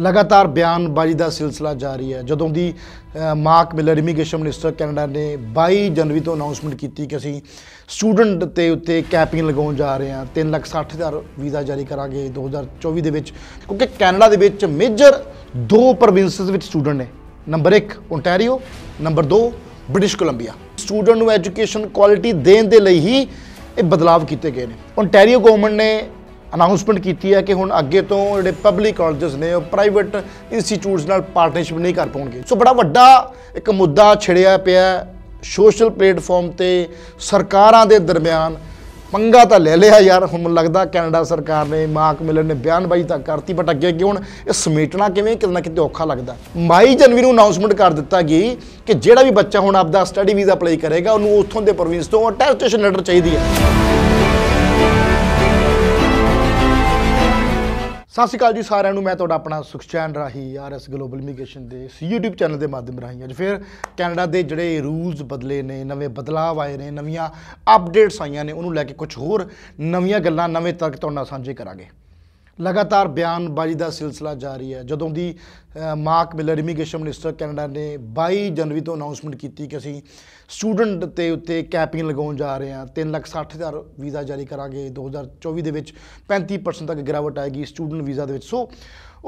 ਲਗਾਤਾਰ ਬਿਆਨਬਾਜ਼ੀ ਦਾ ਸਿਲਸਿਲਾ ਜਾਰੀ ਹੈ ਜਦੋਂ ਦੀ Mark Miller immigration minister Canada ਨੇ 22 ਜਨਵਰੀ ਤੋਂ ਅਨਾਉਂਸਮੈਂਟ ਕੀਤੀ ਕਿ ਅਸੀਂ ਸਟੂਡੈਂਟ ਤੇ ਉੱਤੇ ਕੈਪਿੰਗ ਲਗਾਉਣ ਜਾ ਰਹੇ ਹਾਂ 360000 ਵੀਜ਼ਾ ਜਾਰੀ ਕਰਾਂਗੇ 2024 ਦੇ ਵਿੱਚ ਕਿਉਂਕਿ ਕੈਨੇਡਾ ਦੇ ਵਿੱਚ ਮੇਜਰ ਦੋ ਪ੍ਰੋਵਿੰਸਸ ਵਿੱਚ ਸਟੂਡੈਂਟ ਨੇ number 1 Ontario number 2 British Columbia student ਨੂੰ ਐਜੂਕੇਸ਼ਨ ਕੁਆਲਿਟੀ ਦੇਣ ਦੇ ਲਈ ਹੀ ਇਹ ਬਦਲਾਅ ਕੀਤੇ ਗਏ ਨੇ ਓਨਟਾਰੀਓ ਗਵਰਨਮੈਂਟ ਨੇ ਅਨਾਉਂਸਮੈਂਟ ਕੀਤੀ ਹੈ ਕਿ ਹੁਣ ਅੱਗੇ ਤੋਂ ਜਿਹੜੇ ਪਬਲਿਕ ਕਾਲਜਸ ਨੇ ਉਹ ਪ੍ਰਾਈਵੇਟ ਇੰਸਟੀਚਿਊਟਸ ਨਾਲ ਪਾਰਟਨਰਸ਼ਿਪ ਨਹੀਂ ਕਰ ਪਾਉਣਗੇ ਸੋ ਬੜਾ ਵੱਡਾ ਇੱਕ ਮੁੱਦਾ ਛਿੜਿਆ ਪਿਆ ਸੋਸ਼ਲ ਪਲੇਟਫਾਰਮ ਤੇ ਸਰਕਾਰਾਂ ਦੇ ਦਰਮਿਆਨ ਪੰਗਾ ਤਾਂ ਲੈ ਲਿਆ ਯਾਰ ਹੁਣ ਮੈਨੂੰ ਲੱਗਦਾ ਕੈਨੇਡਾ ਸਰਕਾਰ ਨੇ ਮਾਰਕ ਮਿਲਨ ਨੇ ਬਿਆਨਬਾਜ਼ੀ ਤਾਂ ਕਰਤੀ ਬਟ ਅੱਗੇ ਕਿ ਹੁਣ ਇਹ ਸਮੇਟਣਾ ਕਿਵੇਂ ਕਿੰਨਾ ਕਿਤੇ ਔਖਾ ਲੱਗਦਾ ਮਾਈ ਜਨਵਰੀ ਨੂੰ ਅਨਾਉਂਸਮੈਂਟ ਕਰ ਦਿੱਤਾ ਗਈ ਕਿ ਜਿਹੜਾ ਵੀ ਬੱਚਾ ਹੁਣ ਆਪਦਾ ਸਟੱਡੀ ਵੀਜ਼ਾ ਅਪਲਾਈ ਕਰੇਗਾ ਉਹਨੂੰ ਉੱਥੋਂ ਦੇ ਪ੍ਰੋਵਿੰਸ ਤੋਂ ਅਟੈਸਟੇਸ਼ਨ ਲੈਟਰ ਚਾਹੀਦੀ ਹੈ ਸਤਿ ਸ਼੍ਰੀ ਅਕਾਲ ਜੀ ਸਾਰਿਆਂ ਨੂੰ ਮੈਂ ਤੁਹਾਡਾ ਆਪਣਾ Sukhchain Rahi RS global immigration ਦੇ YouTube ਚੈਨਲ ਦੇ ਮਾਧਿਅਮ ਰਾਹੀਂ ਅੱਜ ਫਿਰ ਕੈਨੇਡਾ ਦੇ ਜਿਹੜੇ ਰੂਲਸ ਬਦਲੇ ਨੇ ਨਵੇਂ ਬਦਲਾਅ ਆਏ ਨੇ ਨਵੀਆਂ ਅਪਡੇਟਸ ਆਈਆਂ ਨੇ ਉਹਨੂੰ ਲੈ ਕੇ ਕੁਝ ਹੋਰ ਨਵੀਆਂ ਗੱਲਾਂ ਨਵੇਂ ਤਰਕ ਤੁਹਾਡੇ ਨਾਲ ਸਾਂਝੇ ਕਰਾਂਗੇ ਲਗਾਤਾਰ ਬਿਆਨਬਾਜ਼ੀ ਦਾ ਸਿਲਸਿਲਾ ਜਾਰੀ ਹੈ ਜਦੋਂ ਦੀ Mark Miller immigration minister Canada ਨੇ 22 ਜਨਵਰੀ ਤੋਂ ਅਨਾਉਂਸਮੈਂਟ ਕੀਤੀ ਕਿ ਅਸੀਂ ਸਟੂਡੈਂਟ ਤੇ ਉੱਤੇ ਕੈਪਿੰਗ ਲਗਾਉਣ ਜਾ ਰਹੇ ਹਾਂ 360000 ਵੀਜ਼ਾ ਜਾਰੀ ਕਰਾਂਗੇ 2024 ਦੇ ਵਿੱਚ 35% ਤੱਕ ਗਿਰਾਵਟ ਆਏਗੀ ਸਟੂਡੈਂਟ ਵੀਜ਼ਾ ਦੇ ਵਿੱਚ ਸੋ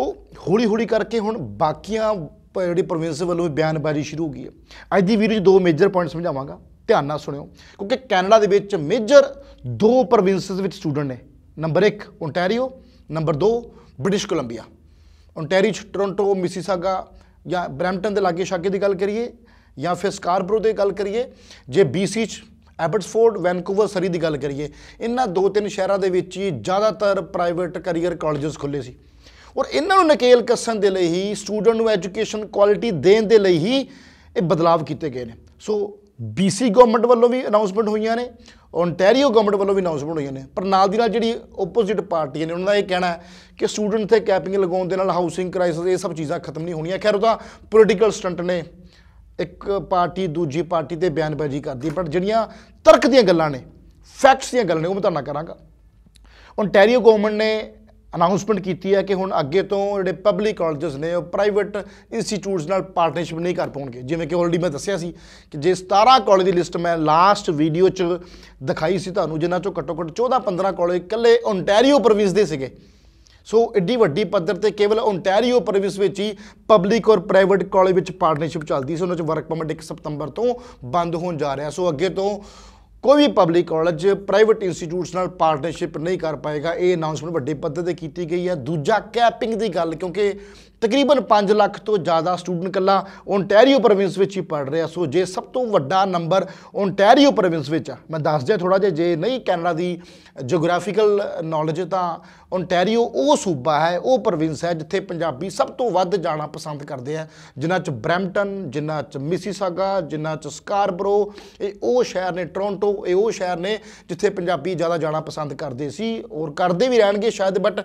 ਉਹ ਹੌਲੀ ਹੌਲੀ ਕਰਕੇ ਹੁਣ ਬਾਕੀਆਂ ਜਿਹੜੀ ਪ੍ਰੋਵਿੰਸ ਵੱਲੋਂ ਵੀ ਬਿਆਨਬਾਜ਼ੀ ਸ਼ੁਰੂ ਹੋ ਗਈ ਹੈ ਅੱਜ ਦੀ ਵੀਡੀਓ 'ਚ ਦੋ ਮੇਜਰ ਪੁਆਇੰਟ ਸਮਝਾਵਾਂਗਾ ਧਿਆਨ ਨਾਲ ਸੁਣਿਓ ਕਿਉਂਕਿ ਕੈਨੇਡਾ ਦੇ ਵਿੱਚ ਮੇਜਰ ਦੋ ਪ੍ਰੋਵਿੰਸਸ ਵਿੱਚ ਸਟੂਡੈਂਟ ਨੇ number 1 Ontario number 2 British Columbia Ontario Toronto Mississauga ਜਾਂ ਬ੍ਰੈਂਪਟਨ ਦੇ ਲਾਗੇ ਸ਼ਾਕੇ ਦੀ ਗੱਲ ਕਰੀਏ ਜਾਂ ਫਿਰ ਸਕਾਰਬਰੋ ਦੀ ਗੱਲ ਕਰੀਏ ਜੇ BC ਚ ਐਬਰਟਸਫੋਰਡ ਵੈਨਕੂਵਰ ਸਰੀ ਦੀ ਗੱਲ ਕਰੀਏ ਇਹਨਾਂ ਦੋ ਤਿੰਨ ਸ਼ਹਿਰਾਂ ਦੇ ਵਿੱਚ ਹੀ ਜ਼ਿਆਦਾਤਰ ਪ੍ਰਾਈਵੇਟ ਕੈਰੀਅਰ ਕਾਲਜਸ ਖੁੱਲੇ ਸੀ ਔਰ ਇਹਨਾਂ ਨੂੰ ਨਕੇਲ ਕਸਣ ਦੇ ਲਈ ਹੀ ਸਟੂਡੈਂਟ ਨੂੰ ਐਜੂਕੇਸ਼ਨ ਕੁਆਲਿਟੀ ਦੇਣ ਦੇ ਲਈ ਹੀ ਇਹ ਬਦਲਾਅ ਕੀਤੇ ਗਏ ਨੇ ਸੋ BC ਗਵਰਨਮੈਂਟ ਵੱਲੋਂ ਵੀ ਅਨਾਉਂਸਮੈਂਟ ਹੋਈਆਂ ਨੇ ਓਨਟਾਰੀਓ ਗਵਰਨਮੈਂਟ ਵੱਲੋਂ ਵੀ ਅਨਾਉਂਸਮੈਂਟ ਹੋਈਆਂ ਨੇ ਪਰ ਨਾਲ ਦੀ ਨਾਲ ਜਿਹੜੀ ਆਪੋਜ਼ਿਟ ਪਾਰਟੀਆਂ ਨੇ ਉਹਨਾਂ ਦਾ ਇਹ ਕਹਿਣਾ ਕਿ ਸਟੂਡੈਂਟ ਤੇ ਕੈਪਿੰਗ ਲਗਾਉਣ ਦੇ ਨਾਲ ਹਾਊਸਿੰਗ ਕ੍ਰਾਈਸਿਸ ਇਹ ਸਭ ਚੀਜ਼ਾਂ ਖਤਮ ਨਹੀਂ ਹੋਣੀਆਂ ਖੈਰ ਉਹਦਾ ਪੋਲਿਟੀਕਲ ਪੋਲੀਟੀਕਲ ਸਟੰਟ ਨੇ ਇੱਕ ਪਾਰਟੀ ਦੂਜੀ ਪਾਰਟੀ ਤੇ ਬਿਆਨਬਾਜ਼ੀ ਕਰਦੀ ਪਰ ਜਿਹੜੀਆਂ ਤਰਕ ਦੀਆਂ ਗੱਲਾਂ ਨੇ ਫੈਕਟਸ ਦੀਆਂ ਗੱਲਾਂ ਨੇ ਉਹ ਮੈਂ ਤੁਹਾਨੂੰ ਕਰਾਂਗਾ ਓਨਟਾਰੀਓ ਗਵਰਨਮੈਂਟ ਨੇ ਅਨਾਉਂਸਮੈਂਟ ਕੀਤੀ ਹੈ ਕਿ ਹੁਣ ਅੱਗੇ ਤੋਂ ਜਿਹੜੇ ਪਬਲਿਕ ਕਾਲਜਸ ਨੇ ਉਹ ਪ੍ਰਾਈਵੇਟ ਇੰਸਟੀਚਿਊਟਸ ਨਾਲ ਪਾਰਟਨਰਸ਼ਿਪ ਨਹੀਂ ਕਰ ਪਾਉਣਗੇ ਜਿਵੇਂ ਕਿ ਆਲਰੇਡੀ ਮੈਂ ਦੱਸਿਆ ਸੀ ਕਿ ਜੇ 17 ਕਾਲਜ ਦੀ ਲਿਸਟ ਮੈਂ ਲਾਸਟ ਵੀਡੀਓ 'ਚ ਦਿਖਾਈ ਸੀ ਤੁਹਾਨੂੰ ਜਿਨ੍ਹਾਂ 'ਚੋਂ ਘੱਟੋ ਘੱਟ 14-15 ਕਾਲਜ ਇਕੱਲੇ ਓਨਟਾਰੀਓ ਪ੍ਰੋਵਿੰਸ ਦੇ ਸੀਗੇ ਸੋ ਐਡੀ ਵੱਡੀ ਪੱਧਰ ਤੇ ਕੇਵਲ ਓਨਟਾਰੀਓ ਪ੍ਰੋਵਿੰਸ ਵਿੱਚ ਹੀ ਪਬਲਿਕ ਔਰ ਪ੍ਰਾਈਵੇਟ ਕਾਲਜ ਵਿੱਚ ਪਾਰਟਨਰਸ਼ਿਪ ਚੱਲਦੀ ਸੀ ਉਹਨਾਂ 'ਚ ਵਰਕ ਪਰਮਿਟ 1 ਸਤੰਬਰ ਤੋਂ ਬੰਦ ਹੋਣ ਜਾ ਰਿਹਾ ਸੋ ਅੱਗੇ ਤੋਂ ਕੋਈ ਵੀ ਪਬਲਿਕ ਕਾਲਜ ਪ੍ਰਾਈਵੇਟ ਇੰਸਟੀਚਿਊਟਸ ਨਾਲ ਪਾਰਟਨਰਸ਼ਿਪ ਨਹੀਂ ਕਰ ਪਾਏਗਾ ਇਹ ਅਨਾਉਂਸਮੈਂਟ ਵੱਡੇ ਪੱਧਰ ਤੇ ਕੀਤੀ ਗਈ ਹੈ ਦੂਜਾ ਕੈਪਿੰਗ ਦੀ ਗੱਲ ਕਿਉਂਕਿ ਤਕਰੀਬਨ 5 ਲੱਖ ਤੋਂ ਜ਼ਿਆਦਾ ਸਟੂਡੈਂਟ ਕੱਲਾ ਓਨਟਾਰੀਓ ਪ੍ਰੋਵਿੰਸ ਵਿੱਚ ਹੀ ਪੜ ਰਿਹਾ ਸੋ ਜੇ ਸਭ ਤੋਂ ਵੱਡਾ ਨੰਬਰ ਓਨਟਾਰੀਓ ਪ੍ਰੋਵਿੰਸ ਵਿੱਚ ਆ ਮੈਂ ਦੱਸ ਦਿਆ ਥੋੜਾ ਜਿਹਾ ਜੇ ਨਹੀਂ ਕੈਨੇਡਾ ਦੀ ਜੀਓਗ੍ਰਾਫੀਕਲ ਨੌਲੇਜ ਤਾਂ ਓਨਟਾਰੀਓ ਉਹ ਸੂਬਾ ਹੈ ਉਹ ਪ੍ਰੋਵਿੰਸ ਹੈ ਜਿੱਥੇ ਪੰਜਾਬੀ ਸਭ ਤੋਂ ਵੱਧ ਜਾਣਾ ਪਸੰਦ ਕਰਦੇ ਆ ਜਿਨ੍ਹਾਂ 'ਚ ਬ੍ਰੈਂਪਟਨ ਜਿਨ੍ਹਾਂ 'ਚ ਮਿਸੀਸਾਗਾ ਜਿਨ੍ਹਾਂ 'ਚ ਸਕਾਰਬਰੋ ਇਹ ਉਹ ਸ਼ਹਿਰ ਨੇ ਟੋਰਾਂਟੋ ਇਹ ਉਹ ਸ਼ਹਿਰ ਨੇ ਜਿੱਥੇ ਪੰਜਾਬੀ ਜ਼ਿਆਦਾ ਜਾਣਾ ਪਸੰਦ ਕਰਦੇ ਸੀ ਔਰ ਕਰਦੇ ਵੀ ਰਹਿਣਗੇ ਸ਼ਾਇਦ ਬਟ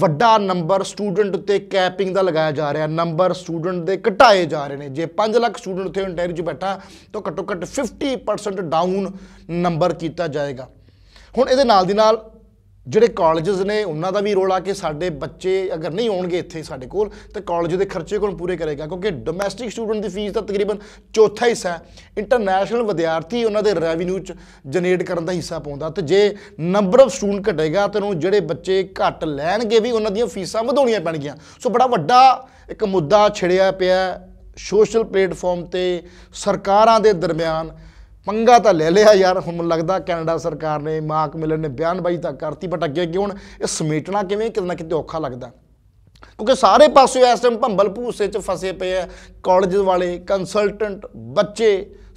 ਵੱਡਾ ਨੰਬਰ ਸਟੂਡੈਂਟ ਉੱਤੇ ਕੈਪਿੰਗ ਦਾ ਲਗਾਇਆ ਜਾ ਰਿਹਾ ਨੰਬਰ ਸਟੂਡੈਂਟ ਦੇ ਘਟਾਏ ਜਾ ਰਹੇ ਨੇ ਜੇ 5 ਲੱਖ ਸਟੂਡੈਂਟ ਉੱਥੇ ਇੰਟਰਵਿਊ 'ਚ ਬੈਠਾ ਤਾਂ ਘੱਟੋ ਘੱਟ 50% ਡਾਊਨ ਨੰਬਰ ਕੀਤਾ ਜਾਏਗਾ ਹੁਣ ਇਹਦੇ ਨਾਲ ਦੀ ਨਾਲ ਜਿਹੜੇ ਕਾਲਜਸ ਨੇ ਉਹਨਾਂ ਦਾ ਵੀ ਰੋਲ ਆ ਕਿ ਸਾਡੇ ਬੱਚੇ ਅਗਰ ਨਹੀਂ ਆਉਣਗੇ ਇੱਥੇ ਸਾਡੇ ਕੋਲ ਤਾਂ ਕਾਲਜ ਦੇ ਖਰਚੇ ਕੋਲ ਪੂਰੇ ਕਰੇਗਾ ਕਿਉਂਕਿ ਡੋਮੈਸਟਿਕ ਸਟੂਡੈਂਟ ਦੀ ਫੀਸ ਤਾਂ ਤਕਰੀਬਨ ਚੌਥਾ ਹਿੱਸਾ ਹੈ ਇੰਟਰਨੈਸ਼ਨਲ ਵਿਦਿਆਰਥੀ ਉਹਨਾਂ ਦੇ ਰੈਵਨਿਊ ਚ ਜਨਰੇਟ ਕਰਨ ਦਾ ਹਿੱਸਾ ਪਾਉਂਦਾ ਤੇ ਜੇ ਨੰਬਰ ਆਫ ਸਟੂਡੈਂਟ ਘਟੇਗਾ ਤਾਂ ਉਹ ਜਿਹੜੇ ਬੱਚੇ ਘੱਟ ਲੈਣਗੇ ਵੀ ਉਹਨਾਂ ਦੀਆਂ ਫੀਸਾਂ ਵਧਾਉਣੀਆਂ ਪੈਣਗੀਆਂ ਸੋ ਬੜਾ ਵੱਡਾ ਇੱਕ ਮੁੱਦਾ ਛਿੜਿਆ ਪਿਆ ਸੋਸ਼ਲ ਪਲੇਟਫਾਰਮ ਤੇ ਸਰਕਾਰਾਂ ਦੇ ਦਰਮਿਆਨ ਪੰਗਾ ਤਾਂ ਲੈ ਲਿਆ ਯਾਰ ਹੁਣ ਲੱਗਦਾ ਕੈਨੇਡਾ ਸਰਕਾਰ ਨੇ ਮਾਰਕ ਮਿਲਨ ਨੇ ਬਿਆਨਬਾਜ਼ੀ ਤਾਂ ਕਰਤੀ ਬਟ ਅੱਗੇ ਕਿਉਂ ਇਹ ਸਮੇਟਣਾ ਕਿਵੇਂ ਕਿਤੇ ਨਾ ਕਿਤੇ ਔਖਾ ਲੱਗਦਾ ਕਿਉਂਕਿ ਸਾਰੇ ਪਾਸੇ ਇਸ ਟਾਈਮ ਭੰਬਲ ਭੂਸੇ 'ਚ ਫਸੇ ਪਏ ਆ ਕਾਲਜ ਵਾਲੇ ਕੰਸਲਟੈਂਟ ਬੱਚੇ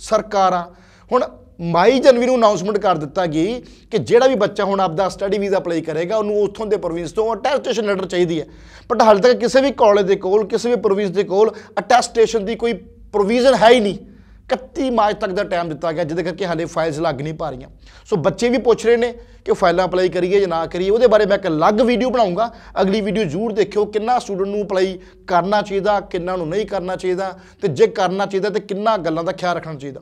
ਸਰਕਾਰਾਂ ਹੁਣ ਮਾਈ ਜਨਵਰੀ ਨੂੰ ਅਨਾਉਂਸਮੈਂਟ ਕਰ ਦਿੱਤਾ ਗਈ ਕਿ ਜਿਹੜਾ ਵੀ ਬੱਚਾ ਹੁਣ ਆਪਦਾ ਸਟੱਡੀ ਵੀਜ਼ਾ ਅਪਲਾਈ ਕਰੇਗਾ ਉਹਨੂੰ ਉੱਥੋਂ ਦੇ ਪ੍ਰੋਵਿੰਸ ਤੋਂ ਅਟੈਸਟੇਸ਼ਨ ਲੈਟਰ ਚਾਹੀਦੀ ਹੈ ਬਟ ਹਾਲੇ ਤੱਕ ਕਿਸੇ ਵੀ ਕਾਲਜ ਦੇ ਕੋਲ ਕਿਸੇ ਵੀ ਪ੍ਰੋਵਿੰਸ ਦੇ ਕੋਲ ਅਟੈਸਟੇਸ਼ਨ ਦੀ ਕੋਈ ਪ੍ਰੋਵੀਜ਼ਨ ਹੈ ਹੀ ਨਹੀਂ 31 ਮਾਰਚ ਤੱਕ ਦਾ ਟਾਈਮ ਦਿੱਤਾ ਗਿਆ ਜਿਹਦੇ ਕਰਕੇ ਹਾਲੇ ਫਾਈਲਸ ਲੱਗ ਨਹੀਂ ਪਾ ਰਹੀਆਂ ਸੋ ਬੱਚੇ ਵੀ ਪੁੱਛ ਰਹੇ ਨੇ ਕਿ ਫਾਈਲਾਂ ਅਪਲਾਈ ਕਰੀਏ ਜਾਂ ਨਾ ਕਰੀਏ ਉਹਦੇ ਬਾਰੇ ਮੈਂ ਇੱਕ ਅਲੱਗ ਵੀਡੀਓ ਬਣਾਉਂਗਾ ਅਗਲੀ ਵੀਡੀਓ ਜ਼ਰੂਰ ਦੇਖਿਓ ਕਿੰਨਾ ਸਟੂਡੈਂਟ ਨੂੰ ਅਪਲਾਈ ਕਰਨਾ ਚਾਹੀਦਾ ਕਿੰਨਾ ਨੂੰ ਨਹੀਂ ਕਰਨਾ ਚਾਹੀਦਾ ਤੇ ਜੇ ਕਰਨਾ ਚਾਹੀਦਾ ਤੇ ਕਿੰਨਾ ਗੱਲਾਂ ਦਾ ਖਿਆਲ ਰੱਖਣਾ ਚਾਹੀਦਾ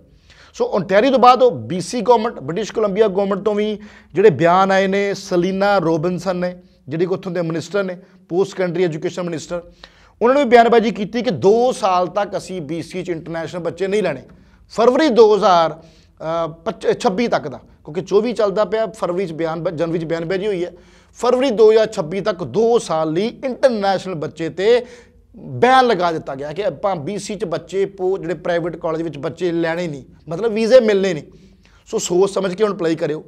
ਸੋ ਓਨਟਾਰੀਓ ਤੋਂ ਬਾਅਦ ਉਹ BC government British Columbia government ਤੋਂ ਵੀ ਜਿਹੜੇ ਬਿਆਨ ਆਏ ਨੇ ਸਲੀਨਾ ਰੋਬਿਨਸਨ ਨੇ ਜਿਹੜੀ ਉੱਥੋਂ ਦੇ ਮਿਨਿਸਟਰ ਨੇ ਪੋਸਟ ਕੰਟਰੀ ਐਜੂਕੇਸ਼ਨ ਮਿਨਿਸਟਰ ਉਹਨਾਂ ਨੇ ਬਿਆਨਬਾਜ਼ੀ ਕੀਤੀ ਕਿ 2 ਸਾਲ ਤੱਕ ਅਸੀਂ ਬੀਸੀ ਚ ਇੰਟਰਨੈਸ਼ਨਲ ਬੱਚੇ ਨਹੀਂ ਲੈਣੇ ਫਰਵਰੀ 2026 ਤੱਕ ਦਾ ਕਿਉਂਕਿ 24 ਚੱਲਦਾ ਪਿਆ ਫਰਵਰੀ ਚ ਬਿਆਨ ਜਨਵਰੀ ਚ ਬਿਆਨ ਭੇਜੀ ਹੋਈ ਹੈ ਫਰਵਰੀ 2026 ਤੱਕ 2 ਸਾਲ ਲਈ ਇੰਟਰਨੈਸ਼ਨਲ ਬੱਚੇ ਤੇ ਬੈਨ ਲਗਾ ਦਿੱਤਾ ਗਿਆ ਕਿ ਆਪਾਂ BC ਚ ਬੱਚੇ ਪੋ ਜਿਹੜੇ ਪ੍ਰਾਈਵੇਟ ਕਾਲਜ ਵਿੱਚ ਬੱਚੇ ਲੈਣੇ ਨਹੀਂ ਮਤਲਬ ਵੀਜ਼ੇ ਮਿਲਨੇ ਨਹੀਂ ਸੋ ਸੋਚ ਸਮਝ ਕੇ ਹੁਣ ਅਪਲਾਈ ਕਰਿਓ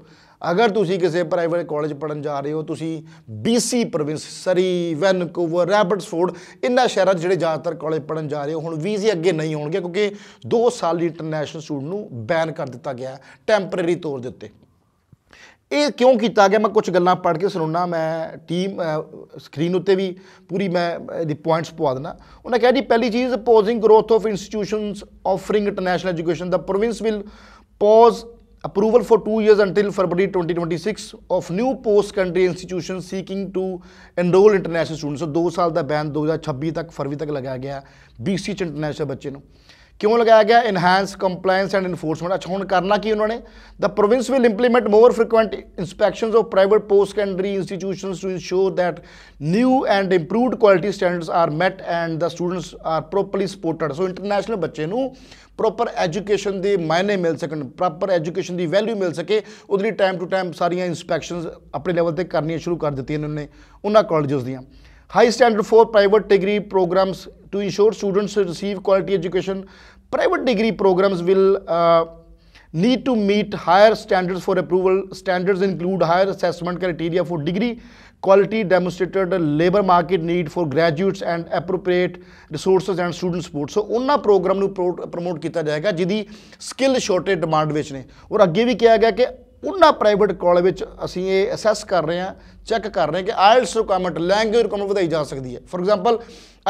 ਅਗਰ ਤੁਸੀਂ ਕਿਸੇ ਪ੍ਰਾਈਵੇਟ ਕਾਲਜ ਪੜਨ ਜਾ ਰਹੇ ਹੋ ਤੁਸੀਂ BC province Surrey Vancouver Abbotsford ਇਨ੍ਹਾਂ ਸ਼ਹਿਰਾਂ 'ਚ ਜਿਹੜੇ ਜ਼ਿਆਦਾਤਰ ਕਾਲਜ ਪੜਨ ਜਾ ਰਹੇ ਹੋ ਹੁਣ ਵੀਜ਼ੇ ਅੱਗੇ ਨਹੀਂ ਹੋਣਗੇ ਕਿਉਂਕਿ 2 ਸਾਲ ਦੀ ਇੰਟਰਨੈਸ਼ਨਲ ਸਟੂਡੈਂਟ ਨੂੰ ਬੈਨ ਕਰ ਦਿੱਤਾ ਗਿਆ ਟੈਂਪਰੇਰੀ ਤੌਰ ਦੇ ਉੱਤੇ ਇਹ ਕਿਉਂ ਕੀਤਾ ਗਿਆ ਮੈਂ ਕੁਝ ਗੱਲਾਂ ਪੜ੍ਹ ਕੇ ਸੁਣਾਉਣਾ ਮੈਂ ਟੀਮ ਸਕਰੀਨ ਉੱਤੇ ਵੀ ਪੂਰੀ ਮੈਂ ਦੀ ਪੁਆਇੰਟਸ ਪਵਾ ਦੇਣਾ ਉਹਨਾਂ ਕਹਿੰਦੀ ਜੀ ਪਹਿਲੀ ਚੀਜ਼ pausing growth of institutions offering international education ਦਾ province will pause approval for 2 years until February 2026 of new post-country institutions seeking to enroll international students. So 2 saal da ban 2026 tak ਫਰਵਰੀ tak lagaya gaya BC international international nu no. ਕਿਉਂ ਲਗਾਇਆ ਗਿਆ enhance compliance and enforcement ਅੱਛਾ ਹੁਣ ਕਰਨਾ ਕੀ ਉਹਨਾਂ ਨੇ the province will implement more frequent inspections of private post secondary institutions to ensure that new and improved quality standards are met and the students are properly supported so international ਬੱਚੇ ਨੂੰ proper education ਦੇ ਮਾਇਨੇ ਮਿਲ ਸਕਣ proper education ਦੀ value ਮਿਲ ਸਕੇ ਉਹਦੇ ਲਈ ਟਾਈਮ ਟੂ ਟਾਈਮ ਸਾਰੀਆਂ ਇਨਸਪੈਕਸ਼ਨਸ ਆਪਣੇ ਲੈਵਲ ਤੇ ਕਰਨੀਆਂ ਸ਼ੁਰੂ ਕਰ ਦਿੱਤੀਆਂ ਇਹਨਾਂ ਨੇ ਉਹਨਾਂ ਕਾਲਜਸ ਦੀਆਂ high standard for private degree programs to ensure students receive quality education private degree programs will uh, need to meet higher standards for approval standards include higher assessment criteria for degree quality demonstrated labor market need for graduates and appropriate resources and student support so ਉਹਨਾਂ program ਨੂੰ promote ਕੀਤਾ ਜਾਏਗਾ ਜਿਹਦੀ skill shortage demand ਵਿੱਚ ਨੇ ਔਰ ਅੱਗੇ ਵੀ ਕਿਹਾ ਗਿਆ ਕਿ ਉਹਨਾਂ ਪ੍ਰਾਈਵੇਟ ਕਾਲਜ ਵਿੱਚ ਅਸੀਂ ਇਹ ਅਸੈਸ ਕਰ ਰਹੇ ਹਾਂ ਚੈੱਕ ਕਰ ਰਹੇ ਹਾਂ ਕਿ ਆਇਲਸ ਰਿਕੁਆਇਰਮੈਂਟ ਲੈਂਗੁਏਜ ਨੂੰ ਵਧਾਈ ਜਾ ਸਕਦੀ ਹੈ ਫੋਰ ਐਗਜ਼ਾਮਪਲ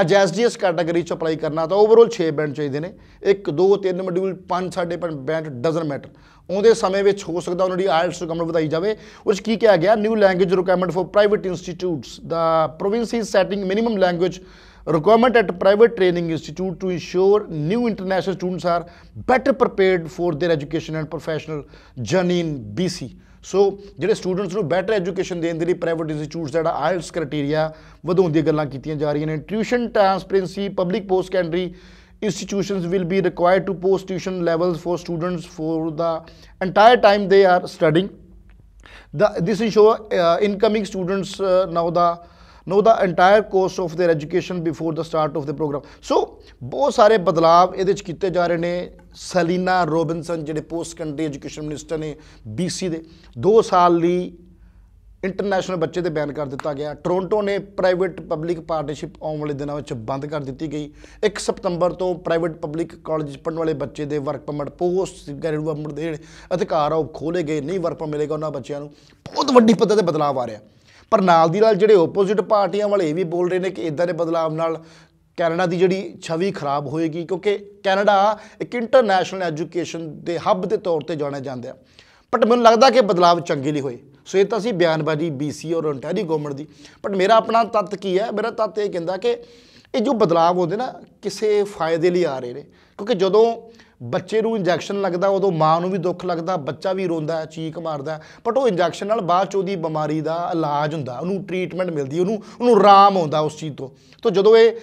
ਅਜੈਸਡੀਐਸ ਕੈਟਾਗਰੀ ਚ ਅਪਲਾਈ ਕਰਨਾ ਤਾਂ ਓਵਰਆਲ 6 ਬੈਂਡ ਚਾਹੀਦੇ ਨੇ 1 2 3 ਮੋਡਿਊਲ 5 ਸਾਡੇ ਬੈਂਡ ਡਸਨਟ ਮੈਟਰ ਉਹਦੇ ਸਮੇਂ ਵਿੱਚ ਹੋ ਸਕਦਾ ਉਹਨਾਂ ਦੀ ਆਇਲਸ ਰਿਕੁਆਇਰਮੈਂਟ ਵਧਾਈ ਜਾਵੇ ਉਸ ਕੀ ਕਿਹਾ ਗਿਆ new language requirement for private institutes ਦਾ province setting minimum language requirement at private training institute to ensure new international students are better prepared for their education and professional journey in BC so ਜਿਹੜੇ students nu better education den de ਲਈ private institutes ਦਾ IELTS criteria ਵਧਾਉਣ ਦੀਆਂ ਗੱਲਾਂ ਕੀਤੀਆਂ ਜਾ ਰਹੀਆਂ ਨੇ ਟਿਊਸ਼ਨ ਟ੍ਰਾਂਸਪਰੈਂਸੀ ਪਬਲਿਕ ਪੋਸਟ ਕੈਂਡਰੀ institutions will be required to post tuition levels for students for the entire time they are studying. The, this ensure uh, incoming students uh, now the know the entire course of their education before the start of the program so ਬਹੁਤ ਸਾਰੇ ਬਦਲਾਵ ਇਹਦੇ ਵਿੱਚ ਕੀਤੇ ਜਾ ਰਹੇ ਨੇ Selina Robinson ਜਿਹੜੇ ਪੋਸਟ ਕੰਟਰੀ ਐਜੂਕੇਸ਼ਨ ਮਿਨਿਸਟਰ ਨੇ BC ਦੇ 2 ਸਾਲ ਲਈ ਇੰਟਰਨੈਸ਼ਨਲ ਬੱਚੇ ਤੇ ਬੈਨ ਕਰ ਦਿੱਤਾ ਗਿਆ ਟੋਰਾਂਟੋ ਨੇ ਪ੍ਰਾਈਵੇਟ ਪਬਲਿਕ ਪਾਰਟਨਰਸ਼ਿਪ ਆਉਣ ਵਾਲੇ ਦਿਨਾਂ ਵਿੱਚ ਬੰਦ ਕਰ ਦਿੱਤੀ ਗਈ 1 ਸਤੰਬਰ ਤੋਂ ਪ੍ਰਾਈਵੇਟ ਪਬਲਿਕ ਕਾਲਜ ਪੜਨ ਵਾਲੇ ਬੱਚੇ ਦੇ work permit post graduate permit ਦੇ ਅਧਿਕਾਰ ਆ ਉਹ ਖੋਲੇ ਗਏ ਨਹੀਂ ਵਰਕ ਪਰਮਿਟ ਮਿਲੇਗਾ ਉਹਨਾਂ ਬੱਚਿਆਂ ਨੂੰ ਬਹੁਤ ਵੱਡੀ ਪੱਧਰ ਤੇ ਬਦਲਾਅ ਆ ਰਿਹਾ ਪਰ ਨਾਲ ਦੀ ਨਾਲ ਜਿਹੜੇ ਆਪੋਜ਼ਿਟ ਪਾਰਟੀਆਂ ਵਾਲੇ ਇਹ ਵੀ ਬੋਲ ਰਹੇ ਨੇ ਕਿ ਇਦਾਂ ਦੇ ਬਦਲਾਵ ਨਾਲ ਕੈਨੇਡਾ ਦੀ ਜਿਹੜੀ ਛਵੀ ਖਰਾਬ ਹੋਏਗੀ ਕਿਉਂਕਿ ਕੈਨੇਡਾ ਇੱਕ ਇੰਟਰਨੈਸ਼ਨਲ ਐਜੂਕੇਸ਼ਨ ਦੇ ਹੱਬ ਦੇ ਤੌਰ ਤੇ ਜਾਣਿਆ ਜਾਂਦਾ ਪਰ ਮੈਨੂੰ ਲੱਗਦਾ ਕਿ ਬਦਲਾਵ ਚੰਗੇ ਲਈ ਹੋਏ ਸੋ ਇਹ ਤਾਂ ਸੀ ਬਿਆਨਬਾਜ਼ੀ ਬੀਸੀ ਔਰ ਅੰਟਾਰੀ ਗਵਰਨਮੈਂਟ ਦੀ ਪਰ ਮੇਰਾ ਆਪਣਾ ਤੱਤ ਕੀ ਹੈ ਮੇਰਾ ਤੱਤ ਇਹ ਕਹਿੰਦਾ ਕਿ ਇਹ ਜੋ ਬਦਲਾਵ ਹੁੰਦੇ ਨਾ ਕਿਸੇ ਫਾਇਦੇ ਲਈ ਆ ਰਹੇ ਨੇ ਕਿਉਂਕਿ ਜਦੋਂ ਬੱਚੇ ਨੂੰ ਇੰਜੈਕਸ਼ਨ ਲੱਗਦਾ ਉਦੋਂ ਮਾਂ ਨੂੰ ਵੀ ਦੁੱਖ ਲੱਗਦਾ ਬੱਚਾ ਵੀ ਰੋਂਦਾ ਹੈ ਚੀਕ ਮਾਰਦਾ ਬਟ ਉਹ ਇੰਜੈਕਸ਼ਨ ਨਾਲ ਬਾਅਦ ਚ ਉਹਦੀ ਬਿਮਾਰੀ ਦਾ ਇਲਾਜ ਹੁੰਦਾ ਉਹਨੂੰ ਟ੍ਰੀਟਮੈਂਟ ਮਿਲਦੀ ਉਹਨੂੰ ਉਹਨੂੰ ਆਰਾਮ ਆਉਂਦਾ ਉਸ ਚੀਜ਼ ਤੋਂ ਤਾਂ ਜਦੋਂ ਇਹ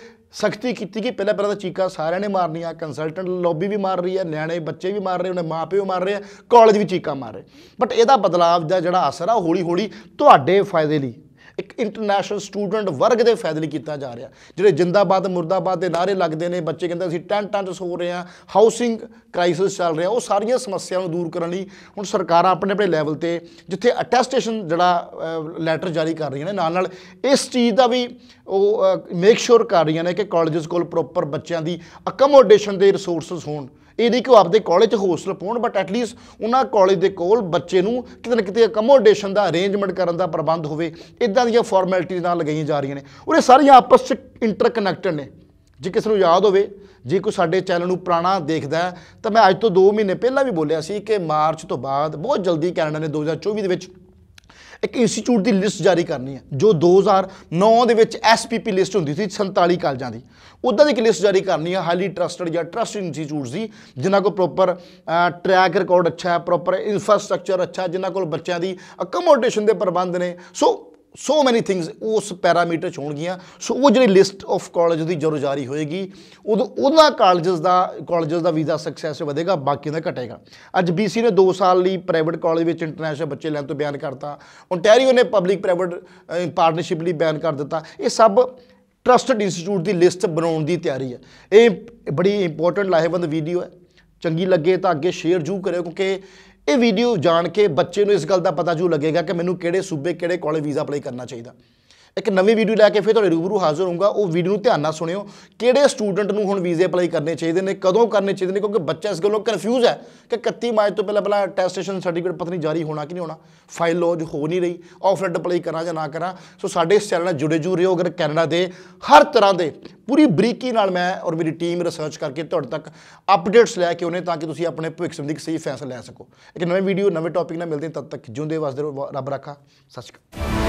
ਸਖਤੀ ਕੀਤੀ ਕਿ ਪਹਿਲਾਂ ਪਹਿਲਾਂ ਤਾਂ ਚੀਕਾਂ ਸਾਰਿਆਂ ਨੇ ਮਾਰਨੀਆਂ ਕੰਸਲਟੈਂਟ ਲੌਬੀ ਵੀ ਮਾਰ ਰਹੀ ਹੈ ਨਿਆਣੇ ਬੱਚੇ ਵੀ ਮਾਰ ਰਹੇ ਉਹਨੇ ਪਿਓ ਮਾਰ ਰਹੇ ਆ ਕਾਲਜ ਵੀ ਚੀਕਾਂ ਮਾਰ ਰਹੇ ਬਟ ਇਹਦਾ ਬਦਲਾਅ ਦਾ ਜਿਹੜਾ ਅਸਰ ਆ ਹੌਲੀ ਹੌਲੀ ਤੁਹਾਡੇ ਫਾਇਦੇ ਲਈ ਇੱਕ ਇੰਟਰਨੈਸ਼ਨਲ ਸਟੂਡੈਂਟ ਵਰਗ ਦੇ ਫਾਇਦੇ ਕੀਤਾ ਜਾ ਰਿਹਾ ਜਿਹੜੇ ਜਿੰਦਾਬਾਦ ਮੁਰਦਾਬਾਦ ਦੇ ਨਾਰੇ ਲੱਗਦੇ ਨੇ ਬੱਚੇ ਕਹਿੰਦੇ ਅਸੀਂ ਟੈਂਟ ਟੈਂਟ ਸੋ ਰਹੇ ਹਾਂ ਹਾਊਸਿੰਗ ਕ੍ਰਾਈਸਿਸ ਚੱਲ ਰਿਹਾ ਉਹ ਸਾਰੀਆਂ ਸਮੱਸਿਆਵਾਂ ਨੂੰ ਦੂਰ ਕਰਨ ਲਈ ਹੁਣ ਸਰਕਾਰਾਂ ਆਪਣੇ ਆਪਣੇ ਲੈਵਲ ਤੇ ਜਿੱਥੇ ਅਟੈਸਟੇਸ਼ਨ ਜਿਹੜਾ ਲੈਟਰ ਜਾਰੀ ਕਰ ਰਹੀਆਂ ਨੇ ਨਾਲ ਨਾਲ ਇਸ ਚੀਜ਼ ਦਾ ਵੀ ਉਹ ਮੇਕ ਸ਼ੋਰ ਕਰ ਰਹੀਆਂ ਨੇ ਕਿ ਕਾਲਜਸ ਕੋਲ ਪ੍ਰੋਪਰ ਬੱਚਿਆਂ ਦੀ ਅਕਮੋਡੇਸ਼ਨ ਦੇ ਰਿਸੋਰਸਸ ਹੋਣ ਇਹ ਨਹੀਂ ਕਿ ਉਹ ਆਪਦੇ ਕਾਲਜ 'ਚ ਹੋਸਟਲ ਪਾਉਣ ਬਟ ਐਟਲੀਸਟ ਉਹਨਾਂ ਕਾਲਜ ਦੇ ਕੋਲ ਬੱਚੇ ਨੂੰ ਕਿਤੇ ਨਾ ਕਿਤੇ ਅਕਮੋਡੇਸ਼ਨ ਦਾ ਅਰੇਂਜਮੈਂਟ ਕਰਨ ਦਾ ਪ੍ਰਬੰਧ ਹੋਵੇ ਇਦਾਂ ਦੀਆਂ ਫਾਰਮੈਲਿਟੀਆਂ ਨਾਲ ਲਗਾਈਆਂ ਜਾ ਰਹੀਆਂ ਨੇ ਔਰ ਇਹ ਸਾਰੀਆਂ ਆਪਸ 'ਚ ਇੰਟਰਕਨੈਕਟਡ ਨੇ ਜੇ ਕਿਸ ਨੂੰ ਯਾਦ ਹੋਵੇ ਜੇ ਕੋਈ ਸਾਡੇ ਚੈਨਲ ਨੂੰ ਪੁਰਾਣਾ ਦੇਖਦਾ ਤਾਂ ਮੈਂ ਅੱਜ ਤੋਂ 2 ਮਹੀਨੇ ਪਹਿਲਾਂ ਵੀ ਬੋਲਿਆ ਸੀ ਕਿ ਮਾਰਚ ਤੋਂ ਬਾਅਦ ਬਹੁਤ ਜਲਦੀ ਕੈਨੇਡਾ ਨੇ 2024 ਦੇ ਵਿੱਚ ਇੱਕ ਇੰਸਟੀਚਿਊਟ ਦੀ ਲਿਸਟ ਜਾਰੀ ਕਰਨੀ ਹੈ ਜੋ 2009 ਦੇ ਵਿੱਚ ਐਸਪੀਪੀ ਲਿਸਟ ਹੁੰਦੀ ਸੀ 47 ਕਾਲਜਾਂ ਦੀ ਉਦਾਂ ਦੀ ਇੱਕ ਲਿਸਟ ਜਾਰੀ ਕਰਨੀ ਹੈ ਹਾਈਲੀ ਟਰਸਟਡ ਜਾਂ ਟਰਸਟ ਇੰਸਟੀਚਿਊਟਸ ਦੀ ਜਿਨ੍ਹਾਂ ਕੋਲ ਪ੍ਰੋਪਰ ਟਰੈਕ ਰਿਕਾਰਡ ਅੱਛਾ ਹੈ ਪ੍ਰੋਪਰ ਇਨਫਰਾਸਟ੍ਰਕਚਰ ਅੱਛਾ ਜਿਨ੍ਹਾਂ ਕੋਲ ਬੱਚਿਆਂ ਦੀ ਅਕਮੋਡੇਸ਼ਨ ਦੇ ਪ੍ਰਬੰਧ ਨੇ ਸੋ ਸੋ ਮੈਨੀ ਥਿੰਗਸ ਉਸ ਪੈਰਾਮੀਟਰ ਚ ਹੋਣਗੀਆਂ ਸੋ ਉਹ ਜਿਹੜੀ ਲਿਸਟ ਆਫ ਕਾਲਜ ਦੀ ਜਰੂਰ ਜਾਰੀ ਹੋਏਗੀ ਉਦੋਂ ਉਹਨਾਂ ਕਾਲਜਸ ਦਾ ਕਾਲਜਸ ਦਾ ਵੀਜ਼ਾ ਸਕਸੈਸ ਵਧੇਗਾ ਬਾਕੀ ਦਾ ਘਟੇਗਾ ਅੱਜ BC ਨੇ 2 ਸਾਲ ਲਈ ਪ੍ਰਾਈਵੇਟ ਕਾਲਜ ਵਿੱਚ ਇੰਟਰਨੈਸ਼ਨਲ ਬੱਚੇ ਲੈਣ ਤੋਂ ਬਿਆਨ ਕਰਤਾ ਓਨਟਾਰੀਓ ਨੇ ਪਬਲਿਕ ਪ੍ਰਾਈਵੇਟ ਪਾਰਟਨਰਸ਼ਿਪ ਲਈ ਬਿਆਨ ਕਰ ਦਿੱਤਾ ਇਹ ਸਭ ਟਰਸਟਡ ਇੰਸਟੀਚਿਊਟ ਦੀ ਲਿਸਟ ਬਣਾਉਣ ਦੀ ਤਿਆਰੀ ਹੈ ਇਹ ਬੜੀ ਇੰਪੋਰਟੈਂਟ ਲਾਹੇਵੰਦ ਵੀਡੀਓ ਹੈ ਚੰਗੀ ਲੱਗੇ ਤਾਂ ਅੱਗੇ ਸ਼ੇਅਰ ਜੂ ਕਰਿਓ ਕਿਉਂਕਿ ਇਹ ਵੀਡੀਓ ਜਾਣ ਕੇ ਬੱਚੇ ਨੂੰ ਇਸ ਗੱਲ ਦਾ ਪਤਾ ਜੂ ਲੱਗੇਗਾ ਕਿ ਮੈਨੂੰ ਕਿਹੜੇ ਸੂਬੇ ਕਿਹੜੇ ਕਾਲਜ ਵੀਜ਼ਾ ਅਪਲਾਈ ਕਰਨਾ ਚਾਹੀਦਾ ਇੱਕ ਨਵੀਂ ਵੀਡੀਓ ਲੈ ਕੇ ਫਿਰ ਤੁਹਾਡੇ ਰੂਬਰੂ ਹਾਜ਼ਰ ਹੋਊਗਾ ਉਹ ਵੀਡੀਓ ਨੂੰ ਧਿਆਨ ਨਾਲ ਸੁਣਿਓ ਕਿਹੜੇ ਸਟੂਡੈਂਟ ਨੂੰ ਹੁਣ ਵੀਜ਼ੇ ਅਪਲਾਈ ਕਰਨੇ ਚਾਹੀਦੇ ਨੇ ਕਦੋਂ ਕਰਨੇ ਚਾਹੀਦੇ ਨੇ ਕਿਉਂਕਿ ਬੱਚਾ ਇਸ ਗੱਲੋਂ ਕਨਫਿਊਜ਼ ਹੈ ਕਿ 31 ਮਾਰਚ ਤੋਂ ਪਹਿਲਾਂ ਪਹਿਲਾਂ ਟੈਸਟੇਸ਼ਨ ਸਰਟੀਫਿਕੇਟ ਪਤਾ ਨਹੀਂ ਜਾਰੀ ਹੋਣਾ ਕਿ ਨਹੀਂ ਹੋਣਾ ਫਾਈਲ ਲੋਜ ਹੋ ਨਹੀਂ ਰਹੀ ਆਫਲਾਈਨ ਅਪਲਾਈ ਕਰਾਂ ਜਾਂ ਨਾ ਕਰਾਂ ਸੋ ਸਾਡੇ ਇਸ ਚੈਨਲ ਨਾਲ ਜੁੜੇ ਜੂ ਰਹੋ ਅਗਰ ਕੈਨੇਡਾ ਦੇ ਹਰ ਤਰ੍ਹਾਂ ਦੇ ਪੂਰੀ ਬਰੀਕੀ ਨਾਲ ਮੈਂ ਔਰ ਮੇਰੀ ਟੀਮ ਰਿਸਰਚ ਕਰਕੇ ਤੁਹਾਡੇ ਤੱਕ ਅਪਡੇਟਸ ਲੈ ਕੇ ਉਹਨੇ ਤਾਂ ਕਿ ਤੁਸੀਂ ਆਪਣੇ ਭਵਿੱਖ ਸੰਬੰਧੀ ਸਹੀ ਫੈਸਲਾ ਲੈ ਸਕੋ ਇੱਕ ਨਵੇਂ ਵੀਡੀਓ ਨਵੇਂ ਟੌਪਿਕ ਨਾਲ ਮਿਲਦੇ ਤਦ ਤੱਕ ਜਿਉਂਦੇ ਵਸਦੇ ਰਹੋ ਰੱਬ ਰੱਖਾ ਸਤਿ ਸ਼੍ਰੀ ਅਕਾਲ